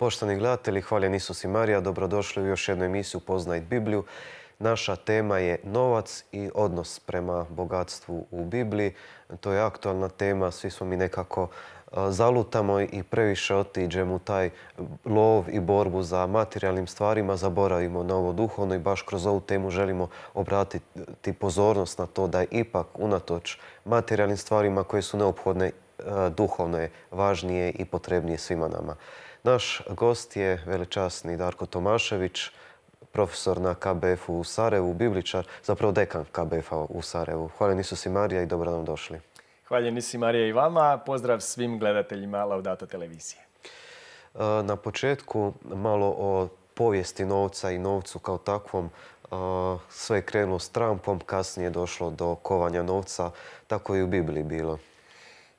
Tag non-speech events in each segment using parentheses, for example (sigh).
Poštani gledatelji, hvaljen Isus i Marija, dobrodošli u još jednu emisiju Poznajt Bibliju. Naša tema je novac i odnos prema bogatstvu u Bibliji. To je aktualna tema, svi smo mi nekako e, zalutamo i previše otiđemo u taj lov i borbu za materijalnim stvarima, zaboravimo na ovo duhovno i baš kroz ovu temu želimo obratiti pozornost na to da je ipak unatoč materijalnim stvarima koje su neophodne, e, duhovno je važnije i potrebnije svima nama. Naš gost je velečasni Darko Tomašević, profesor na KBF-u u Sarajevu, bibličar, zapravo dekan KBF-a u Sarajevu. Hvala si Marija i dobro nam došli. Hvala Nisi Marija i vama. Pozdrav svim gledateljima Laudato televizije. Na početku malo o povijesti novca i novcu kao takvom. Sve je krenulo s Trumpom, kasnije je došlo do kovanja novca. Tako je i u Bibliji bilo.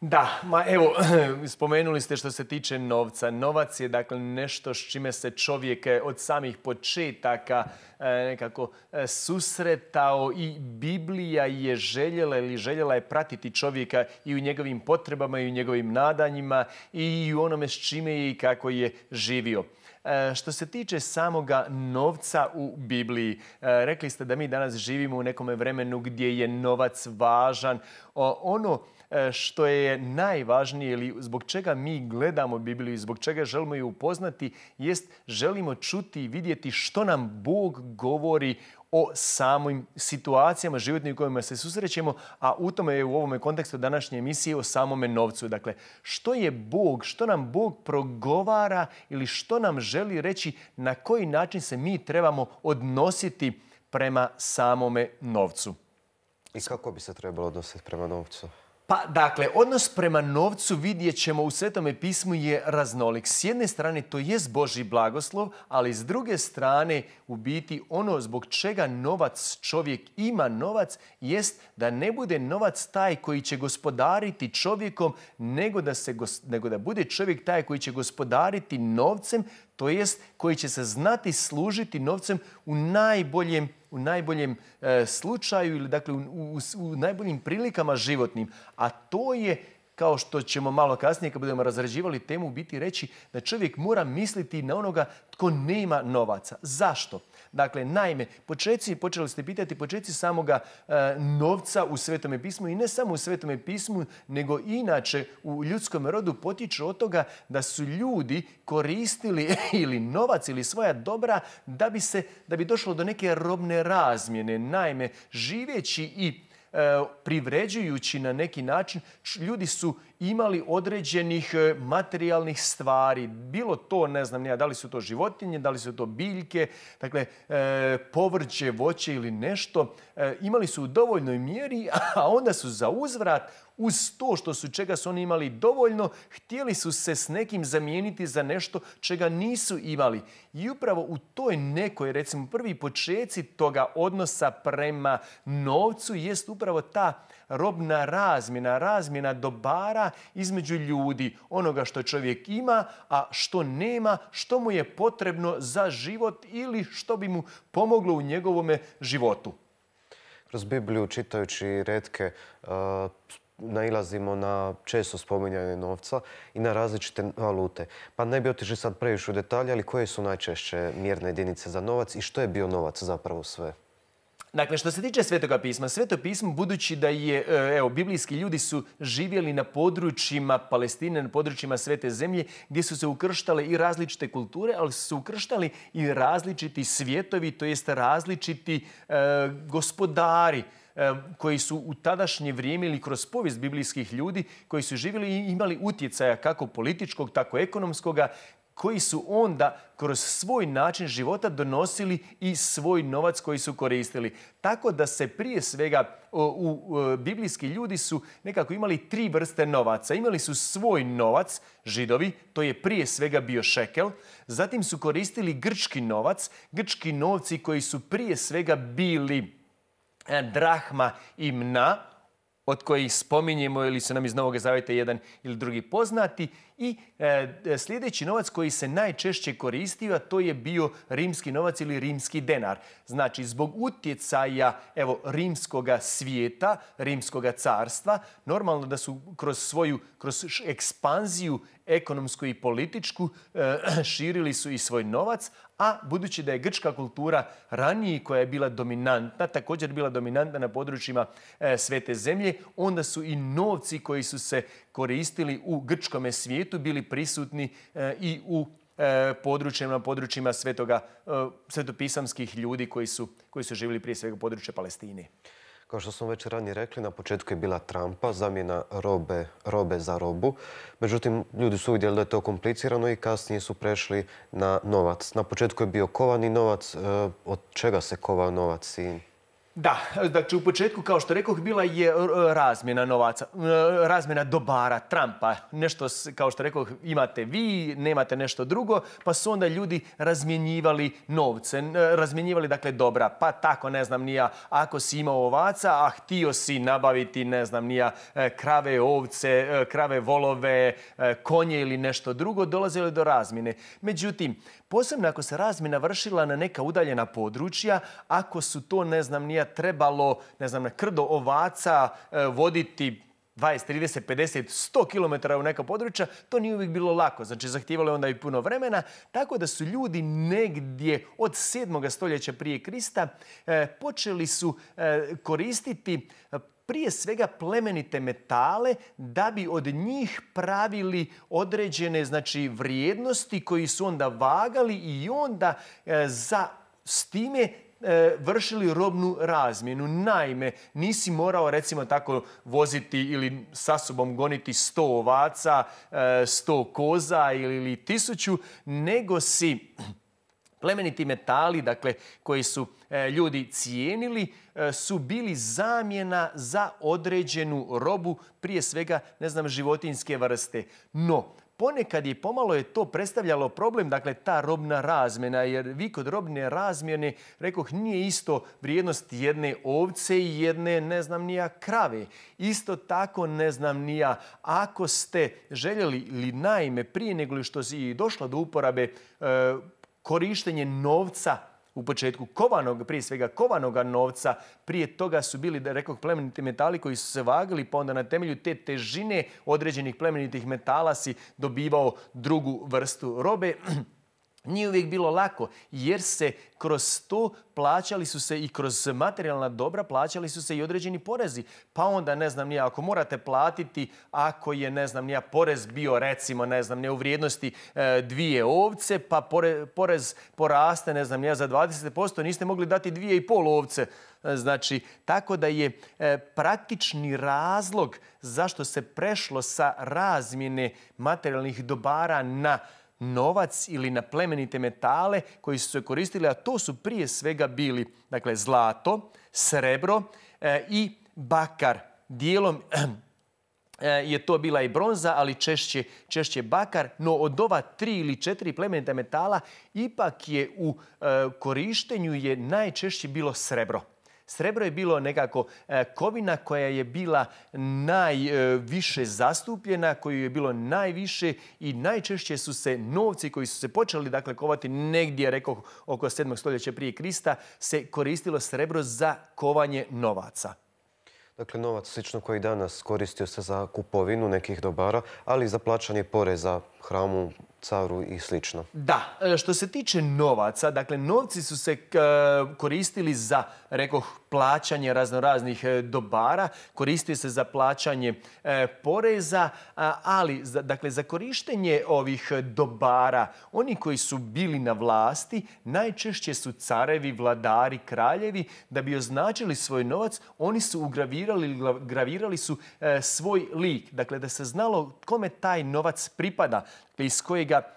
Da, ma evo, (clears throat) spomenuli ste što se tiče novca. Novac je dakle nešto s čime se čovjek od samih početaka e, nekako e, susretao i Biblija je željela ili željela je pratiti čovjeka i u njegovim potrebama i u njegovim nadanjima i u onome s čime je i kako je živio. E, što se tiče samoga novca u Bibliji, rekli ste da mi danas živimo u nekome vremenu gdje je novac važan. Ono E, što je najvažnije ili zbog čega mi gledamo Bibliju i zbog čega želimo ju upoznati, jest želimo čuti i vidjeti što nam Bog govori o samim situacijama životnim u kojima se susrećemo, a u tome je u ovome kontekstu današnje emisije o samome novcu. Dakle, što je Bog, što nam Bog progovara ili što nam želi reći na koji način se mi trebamo odnositi prema samome novcu. I kako bi se trebalo odnositi prema novcu? Pa dakle, odnos prema novcu vidjet ćemo u Svetome pismu je raznolik. S jedne strane to jest Boži blagoslov, ali s druge strane u biti ono zbog čega novac čovjek ima novac jest da ne bude novac taj koji će gospodariti čovjekom, nego da, se, nego da bude čovjek taj koji će gospodariti novcem, to jest koji će se znati služiti novcem u najboljem u najboljem e, slučaju ili dakle u najboljim prilikama životnim, a to je kao što ćemo malo kasnije kad budemo razrađivali temu biti reći da čovjek mora misliti na onoga tko nema novaca. Zašto? Dakle, naime, počeci, počeli ste pitati, počeci samoga e, novca u Svetome pismu i ne samo u Svetome pismu, nego inače u ljudskom rodu potiču od toga da su ljudi koristili (laughs) ili novac ili svoja dobra da bi, se, da bi došlo do neke robne razmjene. Naime, živeći i E, privređujući na neki način, ljudi su imali određenih e, materijalnih stvari. Bilo to, ne znam ja, da li su to životinje, da li su to biljke, dakle, e, povrće, voće ili nešto. Imali su u dovoljnoj mjeri, (laughs) a onda su za uzvrat uz to što su čega su oni imali dovoljno, htjeli su se s nekim zamijeniti za nešto čega nisu imali. I upravo u toj nekoj, recimo prvi počeci toga odnosa prema novcu jest upravo ta robna razmjena, razmjena dobara između ljudi, onoga što čovjek ima, a što nema, što mu je potrebno za život ili što bi mu pomoglo u njegovome životu. Kroz Bibliju, čitajući redke, e, nailazimo na često spominjanje novca i na različite valute. Pa ne bi otišli sad previše u detalje, ali koje su najčešće mjerne jedinice za novac i što je bio novac zapravo sve? Dakle, što se tiče Svetoga pisma, Sveto pismo, budući da je, e, evo, biblijski ljudi su živjeli na područjima Palestine, na područjima Svete zemlje, gdje su se ukrštale i različite kulture, ali su se ukrštali i različiti svjetovi, to jest različiti e, gospodari koji su u tadašnje vrijeme ili kroz povijest biblijskih ljudi koji su živjeli i imali utjecaja kako političkog, tako ekonomskoga, koji su onda kroz svoj način života donosili i svoj novac koji su koristili. Tako da se prije svega u, e, biblijski ljudi su nekako imali tri vrste novaca. Imali su svoj novac, židovi, to je prije svega bio šekel. Zatim su koristili grčki novac, grčki novci koji su prije svega bili E, drahma i mna, od kojih spominjemo ili su nam iz Novog Zavjeta jedan ili drugi poznati, i e, sljedeći novac koji se najčešće koristio, to je bio rimski novac ili rimski denar. Znači, zbog utjecaja evo, rimskoga svijeta, rimskoga carstva, normalno da su kroz svoju kroz ekspanziju ekonomsku i političku e, (clears throat) širili su i svoj novac, a budući da je grčka kultura ranije koja je bila dominantna, također bila dominantna na područjima e, svete zemlje, onda su i novci koji su se koristili u grčkome svijetu, bili prisutni eh, i u eh, područjima, područjima svetoga, eh, svetopisamskih ljudi koji su, koji su živjeli prije svega područje Palestine. Kao što smo već ranije rekli, na početku je bila trampa, zamjena robe, robe za robu. Međutim, ljudi su uvidjeli da je to komplicirano i kasnije su prešli na novac. Na početku je bio kovani novac. Od čega se kovao novac i da, znači u početku, kao što rekoh, bila je e, razmjena novaca, e, razmjena dobara, Trumpa. Nešto, kao što rekoh, imate vi, nemate nešto drugo, pa su onda ljudi razmjenjivali novce, e, razmjenjivali dakle dobra. Pa tako, ne znam nija, ako si imao ovaca, a htio si nabaviti, ne znam nija, krave ovce, krave volove, konje ili nešto drugo, dolazili do razmjene. Međutim, posebno ako se razmjena vršila na neka udaljena područja, ako su to, ne znam, nije trebalo, ne znam, na krdo ovaca e, voditi 20, 30, 50, 100 km u neka područja, to nije uvijek bilo lako. Znači, zahtijevalo je onda i puno vremena. Tako da su ljudi negdje od 7. stoljeća prije Krista e, počeli su e, koristiti prije svega plemenite metale da bi od njih pravili određene znači, vrijednosti koji su onda vagali i onda e, za s time e, vršili robnu razmjenu. Naime, nisi morao recimo tako voziti ili sa sobom goniti sto ovaca, e, sto koza ili tisuću, nego si Plemeniti metali, dakle, koji su e, ljudi cijenili, e, su bili zamjena za određenu robu, prije svega, ne znam, životinske vrste. No, ponekad je pomalo je to predstavljalo problem, dakle ta robna razmjena, jer vi kod robne razmjene, rekoh, nije isto vrijednost jedne ovce i jedne, ne znam, nija krave. Isto tako, ne znam, nija, ako ste željeli ili naime prije nego što si došla do uporabe e, korištenje novca u početku kovanog, prije svega kovanoga novca. Prije toga su bili, da rekoh, plemeniti metali koji su se vagali, pa onda na temelju te težine određenih plemenitih metala si dobivao drugu vrstu robe. (clears throat) Nije uvijek bilo lako jer se kroz to plaćali su se i kroz materijalna dobra plaćali su se i određeni porezi. Pa onda ne znam nije, ako morate platiti ako je ne znam nije, porez bio recimo ne znam nije, u vrijednosti e, dvije ovce pa porez poraste ne znam nije, za 20% niste mogli dati dvije i pol ovce. E, znači, tako da je e, praktični razlog zašto se prešlo sa razmjene materijalnih dobara na novac ili na plemenite metale koji su se koristili, a to su prije svega bili dakle, zlato, srebro eh, i bakar. Dijelom (clears throat) eh, je to bila i bronza, ali češće, češće bakar. No od ova tri ili četiri plemenita metala ipak je u eh, korištenju je najčešće bilo srebro. Srebro je bilo nekako e, kovina koja je bila najviše e, zastupljena, koju je bilo najviše i najčešće su se novci koji su se počeli dakle, kovati negdje, rekao oko 7. stoljeća prije Krista, se koristilo srebro za kovanje novaca. Dakle, novac slično koji danas koristio se za kupovinu nekih dobara, ali i za plaćanje poreza hramu, caru i slično. Da, e, što se tiče novaca, dakle novci su se e, koristili za, rekoh, plaćanje raznoraznih e, dobara, koristio se za plaćanje poreza, ali dakle, za korištenje ovih dobara, oni koji su bili na vlasti, najčešće su carevi, vladari, kraljevi, da bi označili svoj novac, oni su ugravirali, gravirali su svoj lik, dakle da se znalo kome taj novac pripada iz kojega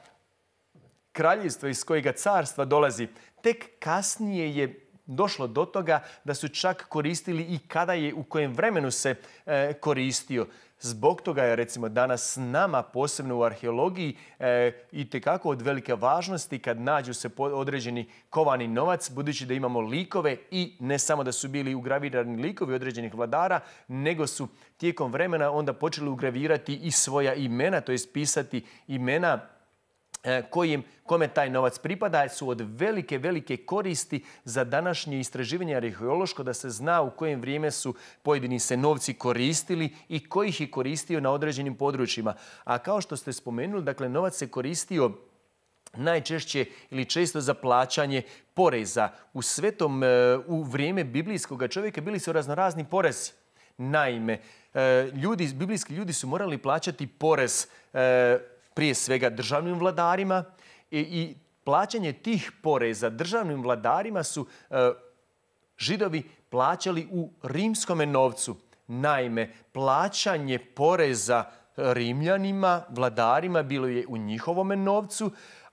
kraljevstva, iz kojega carstva dolazi. Tek kasnije je došlo do toga da su čak koristili i kada je u kojem vremenu se eh, koristio. Zbog toga je recimo danas nama, posebno u arheologiji, e, i tekako od velike važnosti kad nađu se određeni kovani novac, budući da imamo likove i ne samo da su bili ugravirani likovi određenih vladara, nego su tijekom vremena onda počeli ugravirati i svoja imena, to je pisati imena E, kojim, kome taj novac pripada su od velike, velike koristi za današnje istraživanje arheološko da se zna u kojem vrijeme su pojedini se novci koristili i koji ih je koristio na određenim područjima. A kao što ste spomenuli, dakle, novac se koristio najčešće ili često za plaćanje poreza. U svetom, e, u vrijeme biblijskog čovjeka bili su raznorazni porezi. Naime, e, ljudi, biblijski ljudi su morali plaćati porez prije svega državnim vladarima i, plaćanje tih poreza državnim vladarima su e, židovi plaćali u rimskome novcu. Naime, plaćanje poreza rimljanima, vladarima, bilo je u njihovome novcu,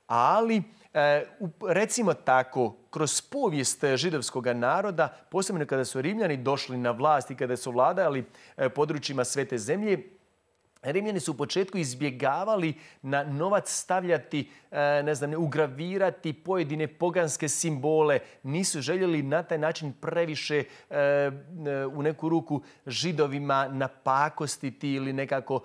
ali e, recimo tako, kroz povijest židovskog naroda, posebno kada su rimljani došli na vlast i kada su vladali e, područjima svete zemlje, Rimljani su u početku izbjegavali na novac stavljati, e, ne znam, ugravirati pojedine poganske simbole. Nisu željeli na taj način previše e, e, u neku ruku židovima napakostiti ili nekako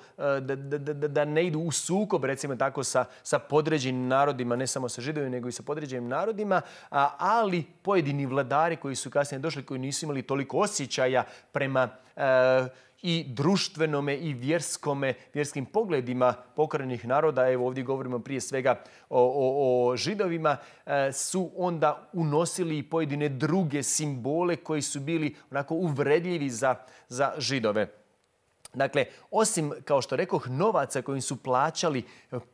da, ne idu u sukob, recimo tako, sa, sa podređenim narodima, ne samo sa židovima, nego i sa podređenim narodima, ali pojedini vladari koji su kasnije došli, koji nisu imali toliko osjećaja prema i društvenome i vjerskome, vjerskim pogledima pokrenih naroda, evo ovdje govorimo prije svega o, o, o židovima, e, su onda unosili i pojedine druge simbole koji su bili onako uvredljivi za, za židove. Dakle, osim, kao što rekoh, novaca kojim su plaćali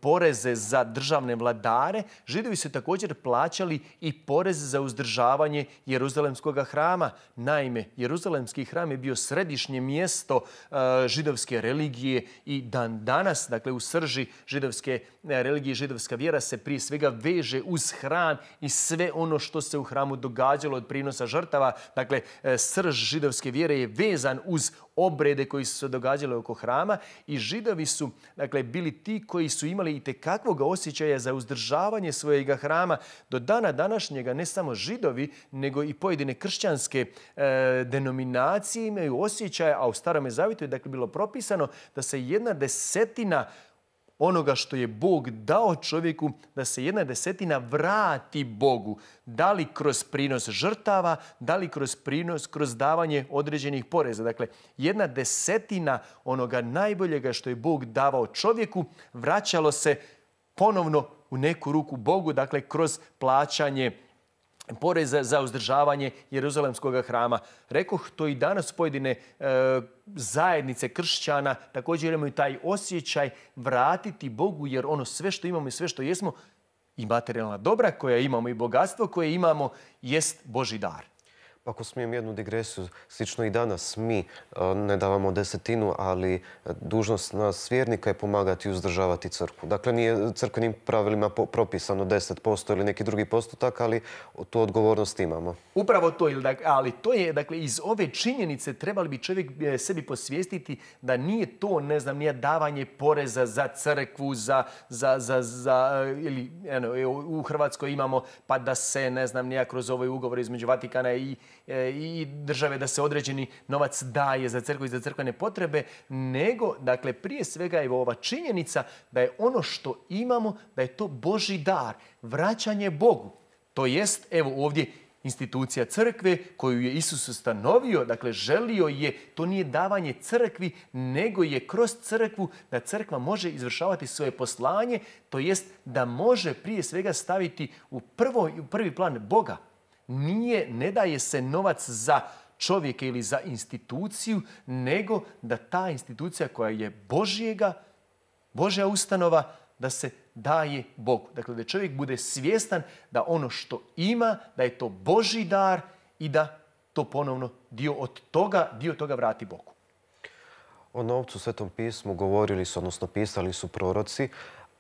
poreze za državne vladare, židovi su također plaćali i porez za uzdržavanje Jeruzalemskog hrama. Naime, Jeruzalemski hram je bio središnje mjesto e, židovske religije i dan danas, dakle u srži židovske e, religije i židovska vjera se prije svega veže uz hran i sve ono što se u hramu događalo od prinosa žrtava. Dakle, e, srž židovske vjere je vezan uz obrede koji su se događale oko hrama i židovi su dakle, bili ti koji su imali i tekakvog osjećaja za uzdržavanje svojega hrama do dana današnjega ne samo židovi nego i pojedine kršćanske e, denominacije imaju osjećaje, a u starome zavitu je dakle bilo propisano da se jedna desetina onoga što je Bog dao čovjeku, da se jedna desetina vrati Bogu. Da li kroz prinos žrtava, da li kroz prinos, kroz davanje određenih poreza. Dakle, jedna desetina onoga najboljega što je Bog davao čovjeku, vraćalo se ponovno u neku ruku Bogu, dakle, kroz plaćanje poreza za uzdržavanje Jeruzalemskog hrama. Rekoh to i danas pojedine e, zajednice kršćana također imaju taj osjećaj vratiti Bogu jer ono sve što imamo i sve što jesmo i materijalna dobra koja imamo i bogatstvo koje imamo jest Boži dar. Ako smijem jednu digresiju, slično i danas mi e, ne davamo desetinu, ali e, dužnost nas vjernika je pomagati i uzdržavati crkvu. Dakle, nije crkvenim pravilima propisano 10% ili neki drugi postotak, ali tu odgovornost imamo. Upravo to, ali to je, dakle, iz ove činjenice trebali bi čovjek e, sebi posvijestiti da nije to, ne znam, nije davanje poreza za crkvu, za, za, za, za ili, u Hrvatskoj imamo pa da se, ne znam, nije kroz ovaj ugovor između Vatikana i E, i države da se određeni novac daje za crkvu i za crkvene potrebe, nego, dakle, prije svega je ova činjenica da je ono što imamo, da je to Boži dar, vraćanje Bogu. To jest, evo ovdje, institucija crkve koju je Isus ustanovio, dakle želio je, to nije davanje crkvi, nego je kroz crkvu da crkva može izvršavati svoje poslanje, to jest da može prije svega staviti u, prvo, u prvi plan Boga, nije, ne daje se novac za čovjeka ili za instituciju, nego da ta institucija koja je Božjega, Božja ustanova, da se daje Bogu. Dakle, da čovjek bude svjestan da ono što ima, da je to Božji dar i da to ponovno dio od toga, dio toga vrati Bogu. O novcu u Svetom pismu govorili su, odnosno pisali su proroci,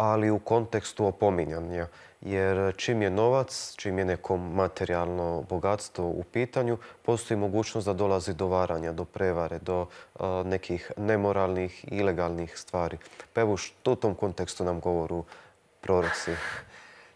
ali u kontekstu opominjanja. Jer čim je novac, čim je neko materijalno bogatstvo u pitanju, postoji mogućnost da dolazi do varanja, do prevare, do e, nekih nemoralnih i ilegalnih stvari. Pa evo, što u tom kontekstu nam govoru proroci?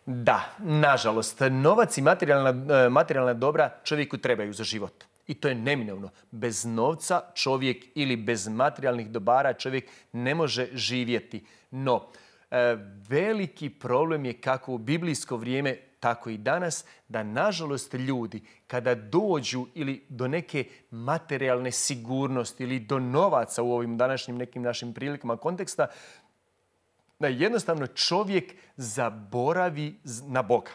Da, nažalost, novac i materijalna, e, materijalna dobra čovjeku trebaju za život. I to je neminovno. Bez novca čovjek ili bez materijalnih dobara čovjek ne može živjeti. No, E, veliki problem je kako u biblijsko vrijeme, tako i danas, da nažalost ljudi kada dođu ili do neke materijalne sigurnosti ili do novaca u ovim današnjim nekim našim prilikama konteksta, da jednostavno čovjek zaboravi na Boga.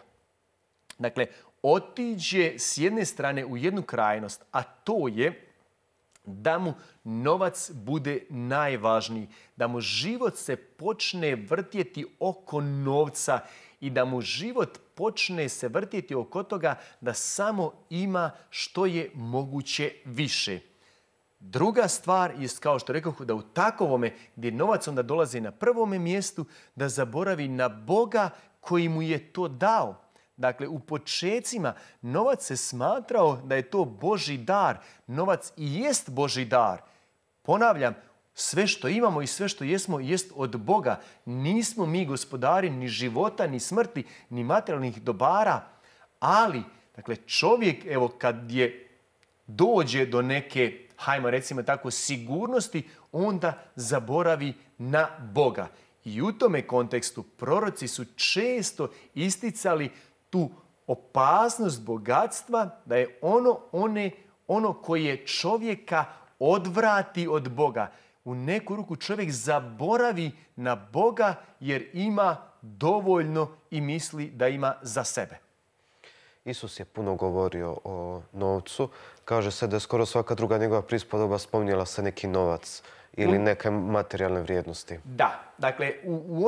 Dakle, otiđe s jedne strane u jednu krajnost, a to je da mu novac bude najvažniji, da mu život se počne vrtjeti oko novca i da mu život počne se vrtjeti oko toga da samo ima što je moguće više. Druga stvar je, kao što rekoh, da u takovome gdje novac onda dolazi na prvome mjestu, da zaboravi na Boga koji mu je to dao. Dakle, u počecima novac se smatrao da je to Boži dar. Novac i jest Boži dar. Ponavljam, sve što imamo i sve što jesmo jest od Boga. Nismo mi gospodari ni života, ni smrti, ni materijalnih dobara. Ali, dakle, čovjek, evo, kad je dođe do neke, hajmo recimo tako, sigurnosti, onda zaboravi na Boga. I u tome kontekstu proroci su često isticali tu opasnost bogatstva, da je ono, one, ono koje čovjeka odvrati od Boga. U neku ruku čovjek zaboravi na Boga jer ima dovoljno i misli da ima za sebe. Isus je puno govorio o novcu. Kaže se da je skoro svaka druga njegova prispodoba spominjala se neki novac ili mm. neke materijalne vrijednosti. Da, Dakle, u,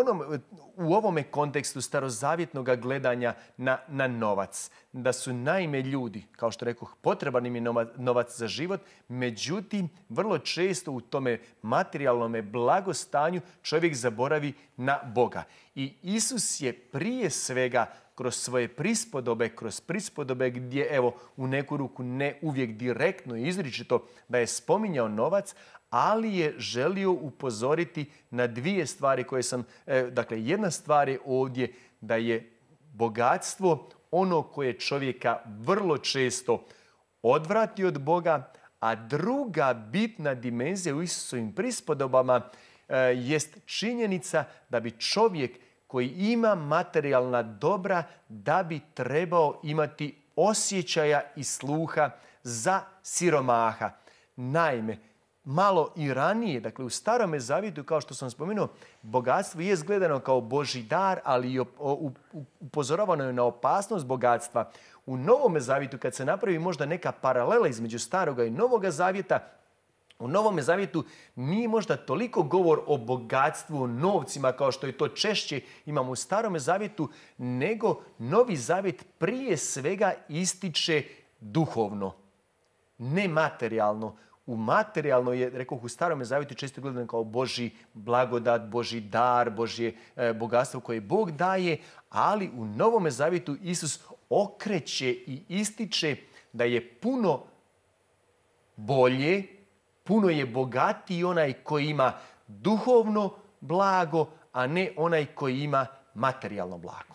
u ovome kontekstu starozavjetnog gledanja na, na novac, da su naime ljudi, kao što rekoh, potreban im je novac za život, međutim, vrlo često u tome materijalnom blagostanju čovjek zaboravi na Boga. I Isus je prije svega kroz svoje prispodobe, kroz prispodobe gdje, evo, u neku ruku ne uvijek direktno i izričito da je spominjao novac, ali je želio upozoriti na dvije stvari stvari koje sam, e, dakle jedna stvar je ovdje da je bogatstvo ono koje čovjeka vrlo često odvrati od Boga, a druga bitna dimenzija u Isusovim prispodobama e, jest činjenica da bi čovjek koji ima materijalna dobra da bi trebao imati osjećaja i sluha za siromaha. Naime, malo i ranije, dakle u starome Zavjetu kao što sam spomenuo, bogatstvo je zgledano kao boži dar, ali i upozoravano je na opasnost bogatstva. U novome zavitu, kad se napravi možda neka paralela između staroga i novoga zavjeta, u Novome Zavjetu nije možda toliko govor o bogatstvu, o novcima, kao što je to češće imamo u Starome Zavjetu, nego Novi Zavjet prije svega ističe duhovno, nematerijalno u materijalnoj, je, rekao u starome zavjetu često gledan kao Boži blagodat, Boži dar, Božje e, bogatstvo koje Bog daje, ali u novome zavjetu Isus okreće i ističe da je puno bolje, puno je bogatiji onaj koji ima duhovno blago, a ne onaj koji ima materijalno blago.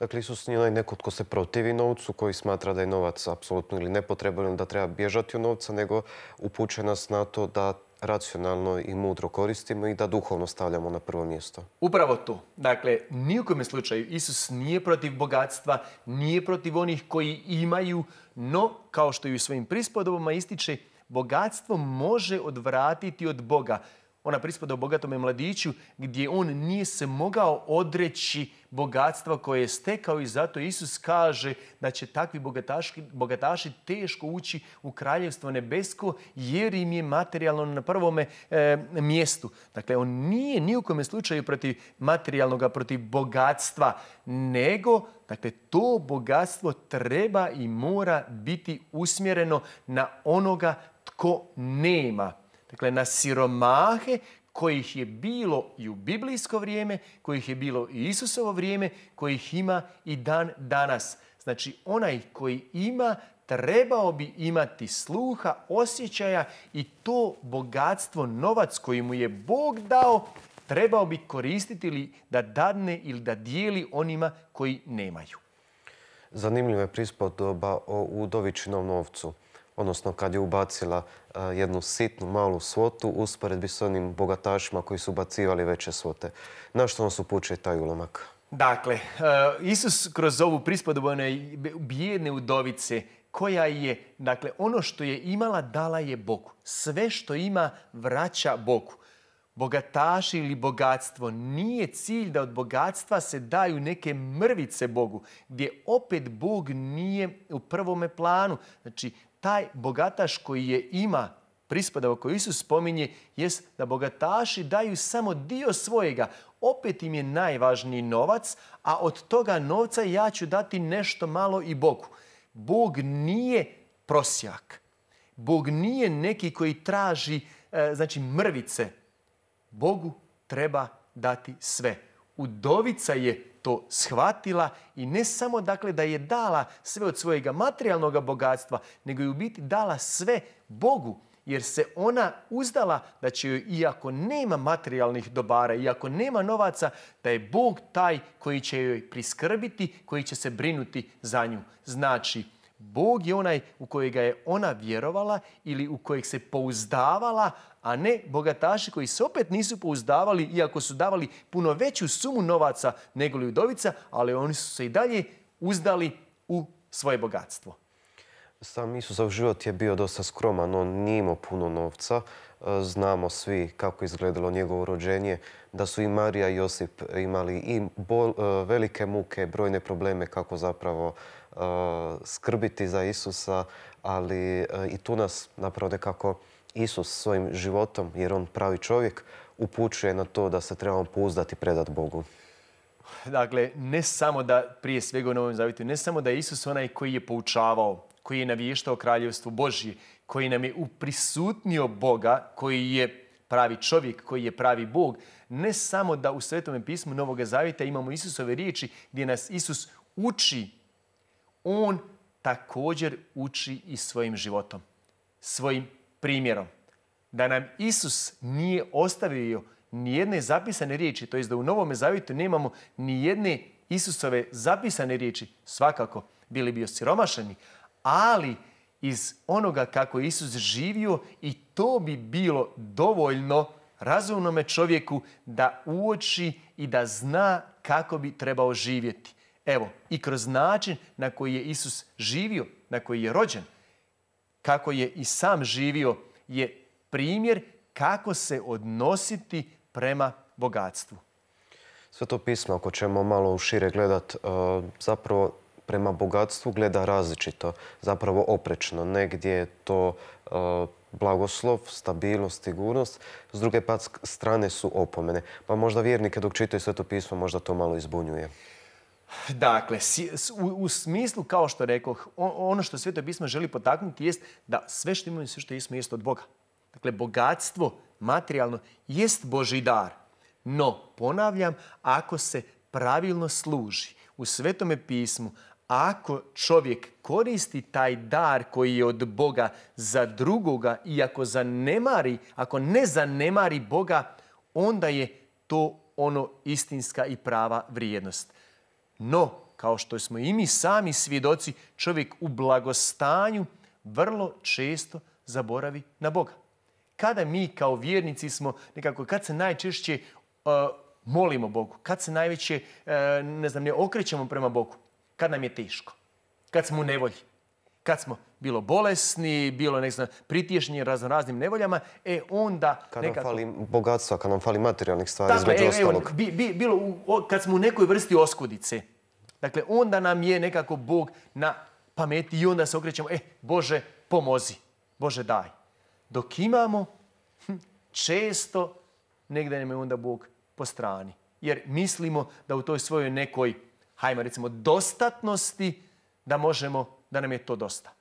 Dakle, Isus nije onaj neko tko se protivi novcu, koji smatra da je novac apsolutno ili nepotrebno, da treba bježati od novca, nego upuče nas na to da racionalno i mudro koristimo i da duhovno stavljamo na prvo mjesto. Upravo to. Dakle, ni slučaju Isus nije protiv bogatstva, nije protiv onih koji imaju, no, kao što i u svojim prispodobama ističe, bogatstvo može odvratiti od Boga ona prispada bogatome mladiću gdje on nije se mogao odreći bogatstva koje je stekao i zato Isus kaže da će takvi bogataši, teško ući u kraljevstvo nebesko jer im je materijalno na prvome e, mjestu. Dakle, on nije ni u kome slučaju protiv materijalnog, protiv bogatstva, nego dakle, to bogatstvo treba i mora biti usmjereno na onoga tko nema Dakle, na siromahe kojih je bilo i u biblijsko vrijeme, kojih je bilo i Isusovo vrijeme, kojih ima i dan danas. Znači, onaj koji ima, trebao bi imati sluha, osjećaja i to bogatstvo, novac koji mu je Bog dao, trebao bi koristiti ili da dadne ili da dijeli onima koji nemaju. Zanimljiva je prispodoba o Udovićinom novcu odnosno kad je ubacila e, jednu sitnu malu svotu usporedbi s onim bogatašima koji su ubacivali veće svote. Na što nas upućuje taj ulomak? Dakle, e, Isus kroz ovu prispodobu one bijedne udovice koja je, dakle, ono što je imala dala je Bogu. Sve što ima vraća Bogu. Bogataši ili bogatstvo nije cilj da od bogatstva se daju neke mrvice Bogu, gdje opet Bog nije u prvome planu. Znači, taj bogataš koji je ima prispadao koji Isus spominje jest da bogataši daju samo dio svojega. Opet im je najvažniji novac, a od toga novca ja ću dati nešto malo i Bogu. Bog nije prosjak. Bog nije neki koji traži e, znači mrvice. Bogu treba dati sve. Udovica je to shvatila i ne samo dakle da je dala sve od svojega materijalnog bogatstva, nego je u biti dala sve Bogu jer se ona uzdala da će joj, iako nema materijalnih dobara, iako nema novaca, da je Bog taj koji će joj priskrbiti, koji će se brinuti za nju. Znači, Bog je onaj u kojega je ona vjerovala ili u kojeg se pouzdavala, a ne bogataši koji se opet nisu pouzdavali, iako su davali puno veću sumu novaca nego li udovica, ali oni su se i dalje uzdali u svoje bogatstvo. Sam Isusov život je bio dosta skroman, on nije imao puno novca znamo svi kako izgledalo njegovo rođenje, da su i Marija i Josip imali i e, velike muke, brojne probleme kako zapravo e, skrbiti za Isusa, ali e, i tu nas napravo nekako Isus svojim životom, jer on pravi čovjek, upućuje na to da se trebamo pouzdati i predat Bogu. Dakle, ne samo da, prije svega u Novom ne samo da je Isus onaj koji je poučavao, koji je navještao kraljevstvo Božje koji nam je uprisutnio Boga, koji je pravi čovjek, koji je pravi Bog, ne samo da u Svetome pismu Novog Zavita imamo Isusove riječi gdje nas Isus uči, On također uči i svojim životom, svojim primjerom. Da nam Isus nije ostavio jedne zapisane riječi, to je da u Novome Zavjetu nemamo jedne Isusove zapisane riječi, svakako bili bi osiromašeni, ali iz onoga kako je Isus živio i to bi bilo dovoljno razumnome čovjeku da uoči i da zna kako bi trebao živjeti. Evo, i kroz način na koji je Isus živio, na koji je rođen, kako je i sam živio, je primjer kako se odnositi prema bogatstvu. Sve to pismo, ako ćemo malo šire gledat, e, zapravo prema bogatstvu gleda različito, zapravo oprečno. Negdje je to e, blagoslov, stabilnost, sigurnost. S druge pa strane su opomene. Pa možda vjernike dok čitaju sve to pismo možda to malo izbunjuje. Dakle, u, smislu, kao što rekoh, ono što Sveto pismo želi potaknuti jest da sve što imamo i sve što ismo jest od Boga. Dakle, bogatstvo materijalno jest Boži dar. No, ponavljam, ako se pravilno služi u Svetome pismu, ako čovjek koristi taj dar koji je od Boga za drugoga i ako zanemari, ako ne zanemari Boga, onda je to ono istinska i prava vrijednost. No, kao što smo i mi sami svjedoci, čovjek u blagostanju vrlo često zaboravi na Boga. Kada mi kao vjernici smo nekako, kad se najčešće uh, molimo Bogu, kad se najveće, uh, ne znam, ne okrećemo prema Bogu, kad nam je teško, kad smo u nevolji, kad smo bilo bolesni, bilo ne znam, pritješni razno raznim nevoljama, e onda... Kad nam fali bogatstva, kad nam fali materijalnih stvari, između e, ostalog. bi, bilo u, kad smo u nekoj vrsti oskudice, dakle, onda nam je nekako Bog na pameti i onda se okrećemo, e, Bože, pomozi, Bože, daj. Dok imamo, hm, često negdje nam je onda Bog po strani. Jer mislimo da u toj svojoj nekoj hajmo recimo dostatnosti da možemo, da nam je to dosta.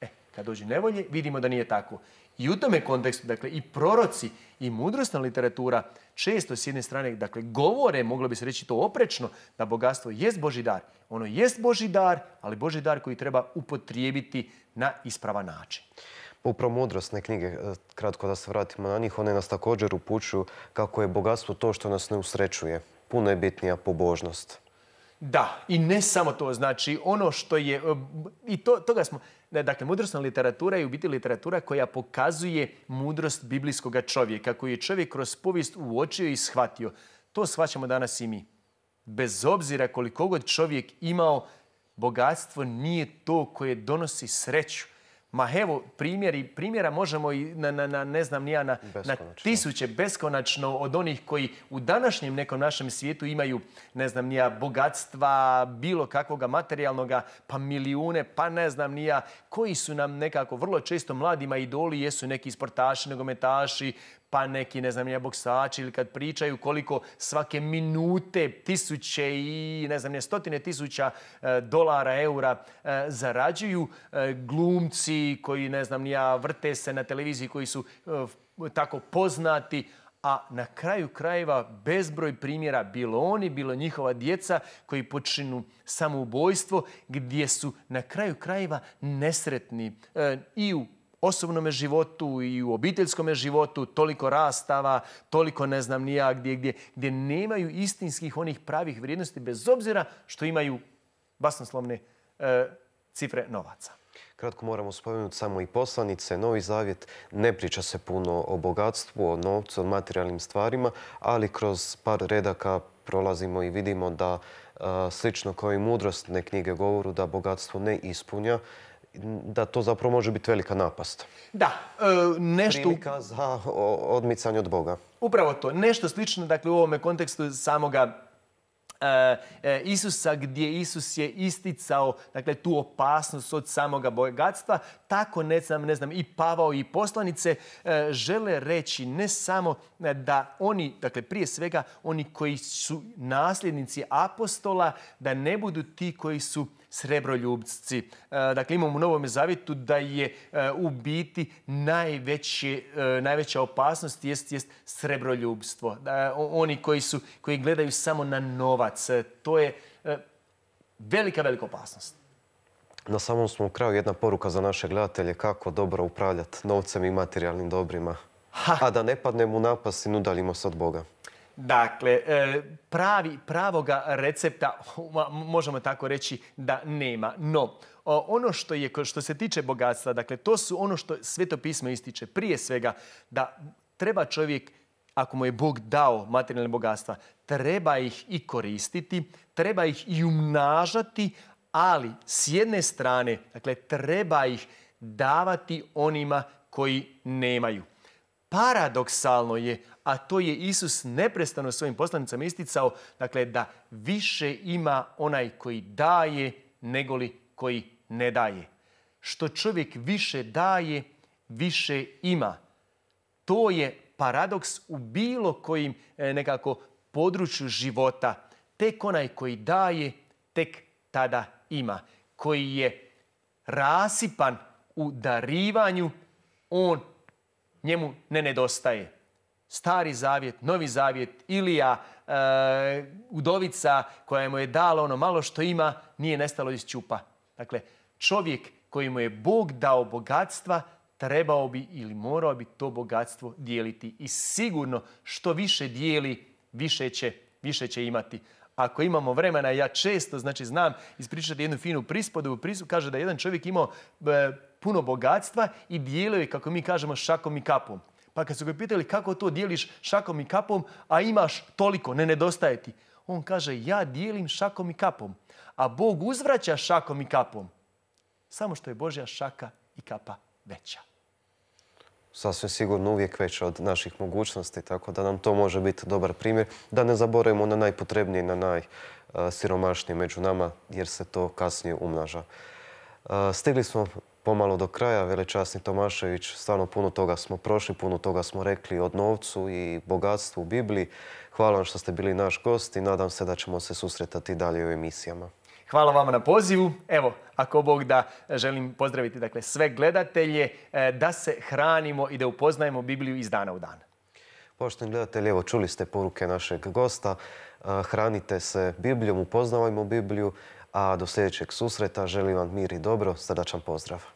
E, kad dođe nevolje, vidimo da nije tako. I u tome kontekstu, dakle, i proroci i mudrostna literatura često s jedne strane, dakle, govore, moglo bi se reći to oprečno, da bogatstvo jest Boži dar. Ono jest Boži dar, ali Boži dar koji treba upotrijebiti na ispravan način. Upravo mudrostne knjige, e, kratko da se vratimo na njih, one nas također upućuju kako je bogatstvo to što nas ne usrećuje. Puno je bitnija pobožnost. Da, i ne samo to, znači ono što je, e, i to, toga smo, dakle, mudrostna literatura je u biti literatura koja pokazuje mudrost biblijskog čovjeka, koju je čovjek kroz povijest uočio i shvatio. To shvaćamo danas i mi. Bez obzira koliko god čovjek imao, bogatstvo nije to koje donosi sreću. Ma evo, primjeri, primjera možemo i na, na, na ne znam nija, na, na tisuće, beskonačno od onih koji u današnjem nekom našem svijetu imaju, ne znam nija, bogatstva, bilo kakvoga materijalnoga, pa milijune, pa ne znam nija, koji su nam nekako vrlo često mladima idoli, jesu neki sportaši, nogometaši, pa neki, ne znam, boksači ili kad pričaju koliko svake minute tisuće i ne znam, ne stotine tisuća e, dolara, eura e, zarađuju. E, glumci koji, ne znam, ja vrte se na televiziji, koji su tako poznati, a na kraju krajeva bezbroj primjera, bilo oni, bilo njihova djeca koji počinu samoubojstvo, gdje su na kraju krajeva nesretni i u osobnome životu i u obiteljskome životu, toliko rastava, toliko ne znam nija gdje, gdje, gdje nemaju istinskih onih pravih vrijednosti bez obzira što imaju basnoslovne e, cifre novaca. Kratko moramo spomenuti samo i poslanice. Novi zavjet ne priča se puno o bogatstvu, o novcu, o materijalnim stvarima, ali kroz par redaka prolazimo i vidimo da e, slično kao i mudrostne knjige govoru da bogatstvo ne ispunja da to zapravo može biti velika napast. Da, e, nešto... Prilika za odmicanje od Boga. Upravo to. Nešto slično, dakle, u ovome kontekstu samoga e, e, Isusa, gdje Isus je isticao dakle, tu opasnost od samoga bogatstva, tako ne znam, ne znam i Pavao i poslanice žele reći ne samo da oni, dakle prije svega oni koji su nasljednici apostola, da ne budu ti koji su srebroljubci. E, dakle, imamo u Novom Zavitu da je e, u biti e, najveća opasnost jest, jest srebroljubstvo. Oni koji, gledaju samo na novac. To je velika, velika opasnost. Na samom smo kraju jedna poruka za naše gledatelje kako dobro upravljati novcem i materijalnim dobrima. A da ne padnemo u napas i nudalimo se od Boga. Dakle, e, pravi, pravoga recepta, možemo tako reći, da nema. No, ono što, je, što se tiče bogatstva, dakle, to su ono što Sveto pismo ističe. Prije svega, da treba čovjek, ako mu je Bog dao materijalne bogatstva, treba ih i koristiti, treba ih i umnažati, ali s jedne strane, dakle, treba ih davati onima koji nemaju. Paradoksalno je, a to je Isus neprestano svojim poslanicama isticao, dakle da više ima onaj koji daje nego li koji ne daje. Što čovjek više daje, više ima. To je paradoks u bilo kojim e, nekako području života. Tek onaj koji daje, tek tada ima. Koji je rasipan u darivanju, on njemu ne nedostaje. Stari zavjet, novi zavjet, Ilija, e, udovica koja mu je dala ono malo što ima, nije nestalo iz čupa. Dakle, čovjek koji mu je Bog dao bogatstva, trebao bi ili morao bi to bogatstvo dijeliti. I sigurno što više dijeli, više će, više će imati. Ako imamo vremena, ja često znači, znam ispričati jednu finu prispodu. Kaže da je jedan čovjek imao e, puno bogatstva i dijelio je, kako mi kažemo, šakom i kapom. Pa kad su ga pitali kako to dijeliš šakom i kapom, a imaš toliko, ne nedostaje ti. On kaže ja dijelim šakom i kapom, a Bog uzvraća šakom i kapom. Samo što je Božja šaka i kapa veća. Sasvim sigurno uvijek veća od naših mogućnosti, tako da nam to može biti dobar primjer. Da ne zaboravimo na najpotrebniji, na najsiromašniji među nama, jer se to kasnije umnaža. Stigli smo pomalo do kraja, velečasni Tomašević, stvarno puno toga smo prošli, puno toga smo rekli od novcu i bogatstvu u Bibliji. Hvala vam što ste bili naš gost i nadam se da ćemo se susretati dalje u emisijama. Hvala vam na pozivu. Evo, ako Bog da, želim pozdraviti dakle, sve gledatelje eh, da se hranimo i da upoznajemo Bibliju iz dana u dan. Poštovni gledatelji, evo čuli ste poruke našeg gosta. Eh, hranite se Biblijom, upoznavajmo Bibliju, a do sljedećeg susreta želim vam mir i dobro. Srdačan pozdrav.